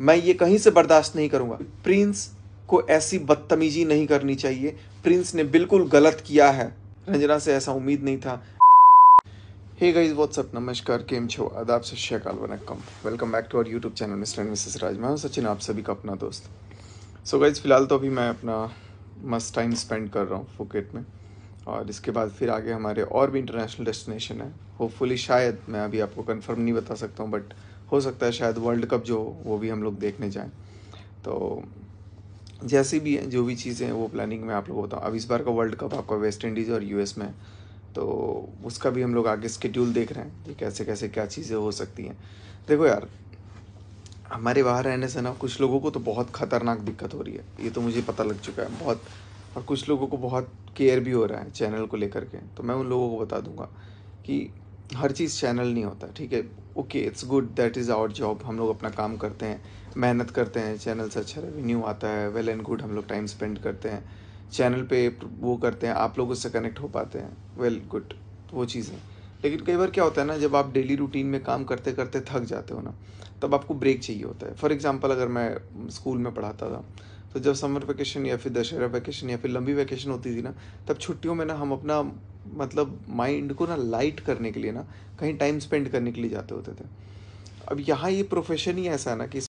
मैं ये कहीं से बर्दाश्त नहीं करूँगा प्रिंस को ऐसी बदतमीजी नहीं करनी चाहिए प्रिंस ने बिल्कुल गलत किया है रंजना से ऐसा उम्मीद नहीं था हे गाइस व्हाट्सअप नमस्कार केम छो आदाब सत श्रीकाल वनकम welcome back to our YouTube channel Mr and Mrs Raj मैं सचिन आप सभी का अपना दोस्त सो so गाइज फ़िलहाल तो अभी मैं अपना मस्त टाइम स्पेंड कर रहा हूँ फुकेट में और इसके बाद फिर आगे हमारे और भी इंटरनेशनल डेस्टिनेशन है होपफुली शायद मैं अभी आपको कन्फर्म नहीं बता सकता हूँ बट हो सकता है शायद वर्ल्ड कप जो वो भी हम लोग देखने जाएं तो जैसी भी जो भी चीज़ें हैं वो प्लानिंग में आप लोग बताऊँ अब इस बार का वर्ल्ड कप आपका वेस्ट इंडीज़ और यूएस में तो उसका भी हम लोग आगे स्केड्यूल देख रहे हैं कि कैसे कैसे क्या चीज़ें हो सकती हैं देखो यार हमारे बाहर रहने से ना कुछ लोगों को तो बहुत ख़तरनाक दिक्कत हो रही है ये तो मुझे पता लग चुका है बहुत और कुछ लोगों को बहुत केयर भी हो रहा है चैनल को लेकर के तो मैं उन लोगों को बता दूंगा कि हर चीज़ चैनल नहीं होता ठीक है okay it's good that is our job हम लोग अपना काम करते हैं मेहनत करते हैं चैनल से अच्छा रेवेन्यू आता है वेल एंड गुड हम लोग टाइम स्पेंड करते हैं चैनल पे वो करते हैं आप लोग उससे कनेक्ट हो पाते हैं वेल well, गुड वो चीज़ें लेकिन कई बार क्या होता है ना जब आप डेली रूटीन में काम करते करते थक जाते हो ना तब आपको ब्रेक चाहिए होता है फॉर एग्ज़ाम्पल अगर मैं स्कूल में पढ़ाता था तो जब समर वैकेशन या फिर दशहरा वैकेशन या फिर लंबी वैकेशन होती थी ना तब छुट्टियों में ना हम अपना मतलब माइंड को ना लाइट करने के लिए ना कहीं टाइम स्पेंड करने के लिए जाते होते थे अब यहाँ ये प्रोफेशन ही ऐसा है ना कि